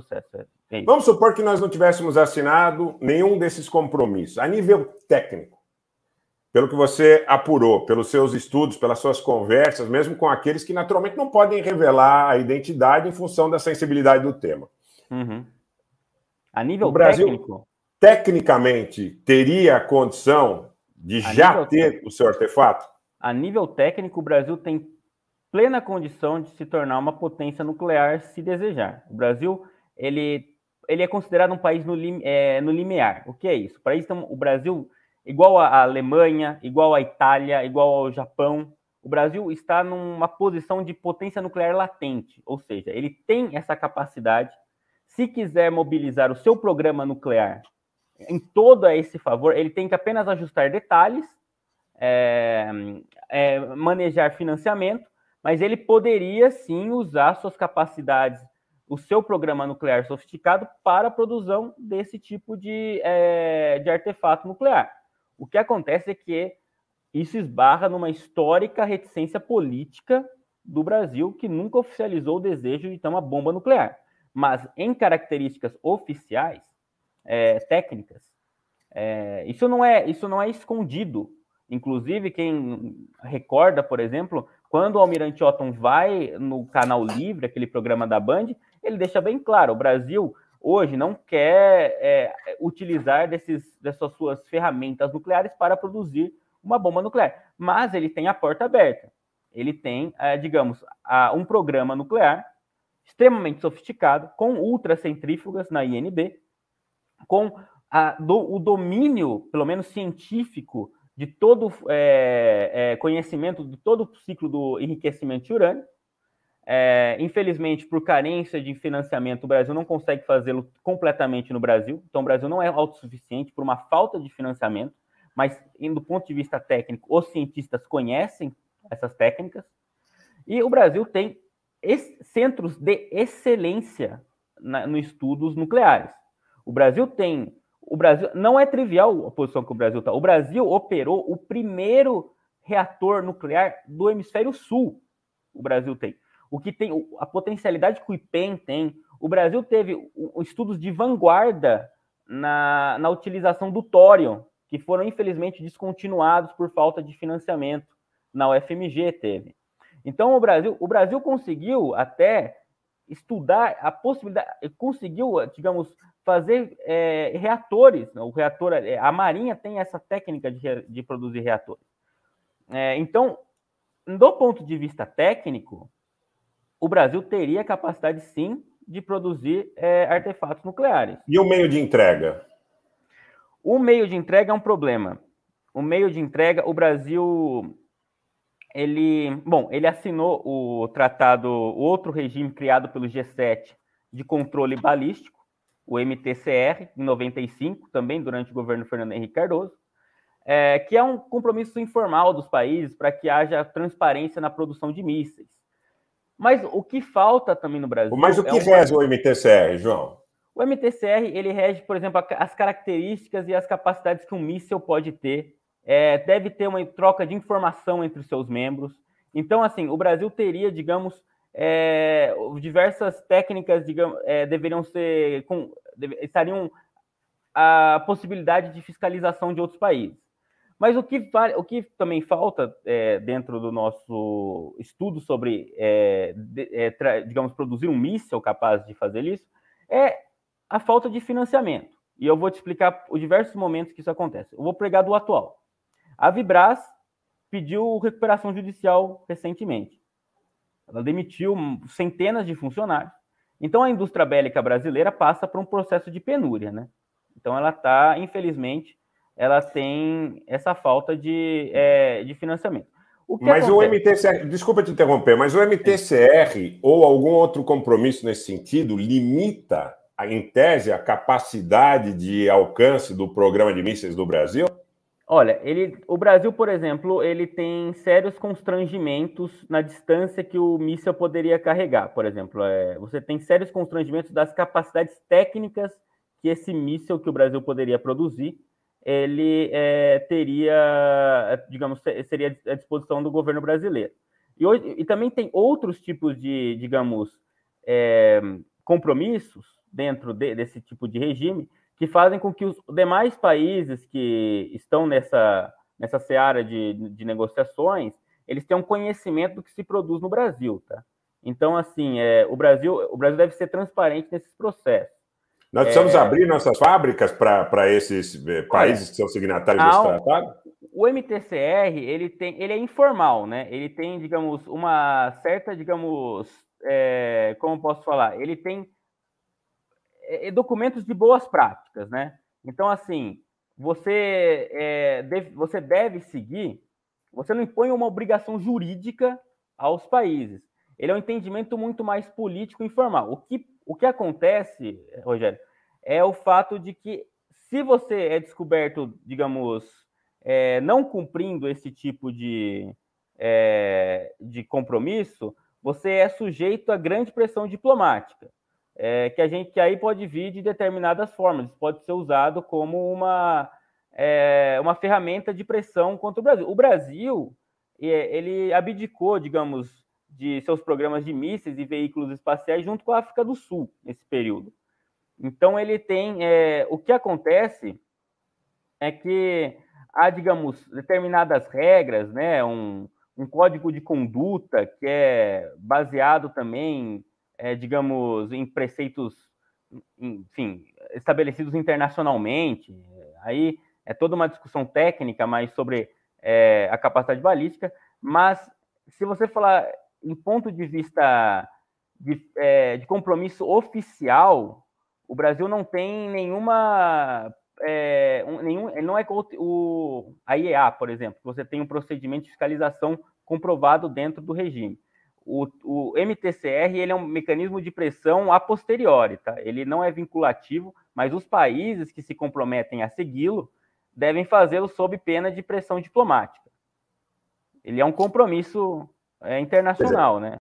processo. É Vamos supor que nós não tivéssemos assinado nenhum desses compromissos, a nível técnico. Pelo que você apurou, pelos seus estudos, pelas suas conversas, mesmo com aqueles que naturalmente não podem revelar a identidade em função da sensibilidade do tema. Uhum. A nível o Brasil, técnico? tecnicamente, teria condição de já ter técnico. o seu artefato? A nível técnico, o Brasil tem plena condição de se tornar uma potência nuclear se desejar. O Brasil ele, ele é considerado um país no, lim, é, no limiar. O que é isso? Para isso, então, o Brasil, igual à Alemanha, igual à Itália, igual ao Japão, o Brasil está numa posição de potência nuclear latente, ou seja, ele tem essa capacidade. Se quiser mobilizar o seu programa nuclear em todo esse favor, ele tem que apenas ajustar detalhes, é, é, manejar financiamento, mas ele poderia sim usar suas capacidades o seu programa nuclear sofisticado para a produção desse tipo de, é, de artefato nuclear. O que acontece é que isso esbarra numa histórica reticência política do Brasil, que nunca oficializou o desejo de ter uma bomba nuclear. Mas em características oficiais, é, técnicas, é, isso, não é, isso não é escondido. Inclusive, quem recorda, por exemplo, quando o Almirante Otton vai no Canal Livre, aquele programa da Band, ele deixa bem claro: o Brasil hoje não quer é, utilizar desses, dessas suas ferramentas nucleares para produzir uma bomba nuclear, mas ele tem a porta aberta. Ele tem, é, digamos, a, um programa nuclear extremamente sofisticado, com ultracentrífugas na INB, com a, do, o domínio, pelo menos científico, de todo é, é, conhecimento de todo o ciclo do enriquecimento de urânio, é, infelizmente, por carência de financiamento, o Brasil não consegue fazê-lo completamente no Brasil. Então, o Brasil não é autossuficiente por uma falta de financiamento, mas, do ponto de vista técnico, os cientistas conhecem essas técnicas. E o Brasil tem centros de excelência na, no estudos nucleares. O Brasil tem. O Brasil não é trivial a posição que o Brasil está. O Brasil operou o primeiro reator nuclear do hemisfério sul. O Brasil tem o que tem, a potencialidade que o IPEM tem. O Brasil teve estudos de vanguarda na, na utilização do tório, que foram infelizmente descontinuados por falta de financiamento. Na UFMG teve. Então o Brasil, o Brasil conseguiu até estudar a possibilidade, conseguiu, digamos, fazer é, reatores. Né? O reator, é, a Marinha tem essa técnica de, de produzir reatores. É, então, do ponto de vista técnico, o Brasil teria capacidade, sim, de produzir é, artefatos nucleares. E o meio de entrega? O meio de entrega é um problema. O meio de entrega, o Brasil, ele, bom, ele assinou o tratado, o outro regime criado pelo G7 de controle balístico, o MTCR, em 95, também durante o governo Fernando Henrique Cardoso, é, que é um compromisso informal dos países para que haja transparência na produção de mísseis. Mas o que falta também no Brasil. Mas o é que é um... rege o MTCR, João? O MTCR ele rege, por exemplo, as características e as capacidades que um míssil pode ter. É, deve ter uma troca de informação entre os seus membros. Então, assim, o Brasil teria, digamos, é, diversas técnicas, digamos, é, deveriam ser, com, estariam a possibilidade de fiscalização de outros países. Mas o que, o que também falta é, dentro do nosso estudo sobre, é, de, é, digamos, produzir um míssil capaz de fazer isso, é a falta de financiamento. E eu vou te explicar os diversos momentos que isso acontece. Eu vou pregar do atual. A Vibras pediu recuperação judicial recentemente. Ela demitiu centenas de funcionários. Então a indústria bélica brasileira passa por um processo de penúria, né? Então ela está, infelizmente, ela tem essa falta de, é, de financiamento. O mas acontece? o MTCR, desculpa te interromper, mas o MTCR ou algum outro compromisso nesse sentido limita, em tese, a capacidade de alcance do programa de mísseis do Brasil? Olha, ele, o Brasil, por exemplo, ele tem sérios constrangimentos na distância que o míssil poderia carregar. Por exemplo, é, você tem sérios constrangimentos das capacidades técnicas que esse míssil que o Brasil poderia produzir ele é, teria, digamos, seria à disposição do governo brasileiro. E, hoje, e também tem outros tipos de, digamos, é, compromissos dentro de, desse tipo de regime que fazem com que os demais países que estão nessa, nessa seara de, de negociações, eles tenham conhecimento do que se produz no Brasil, tá? Então, assim, é, o Brasil o Brasil deve ser transparente nesses processos. Nós é. precisamos é... abrir nossas fábricas para esses eh, países que são signatários desse tratado? O MTCR, ele, tem, ele é informal, né? Ele tem, digamos, uma certa, digamos, é, como posso falar? Ele tem é, é documentos de boas práticas, né? Então, assim, você, é, deve, você deve seguir, você não impõe uma obrigação jurídica aos países. Ele é um entendimento muito mais político e informal. O que o que acontece, Rogério, é o fato de que se você é descoberto, digamos, é, não cumprindo esse tipo de, é, de compromisso, você é sujeito a grande pressão diplomática, é, que a gente que aí pode vir de determinadas formas, pode ser usado como uma, é, uma ferramenta de pressão contra o Brasil. O Brasil é, ele abdicou, digamos, de seus programas de mísseis e veículos espaciais junto com a África do Sul nesse período. Então ele tem é, o que acontece é que há, digamos, determinadas regras, né, um, um código de conduta que é baseado também, é, digamos, em preceitos, enfim, estabelecidos internacionalmente. Aí é toda uma discussão técnica, mas sobre é, a capacidade balística. Mas se você falar em ponto de vista de, é, de compromisso oficial, o Brasil não tem nenhuma. É, um, nenhum, ele não é o, a IEA, por exemplo, você tem um procedimento de fiscalização comprovado dentro do regime. O, o MTCR ele é um mecanismo de pressão a posteriori, tá? ele não é vinculativo, mas os países que se comprometem a segui-lo devem fazê-lo sob pena de pressão diplomática. Ele é um compromisso é internacional, é. né?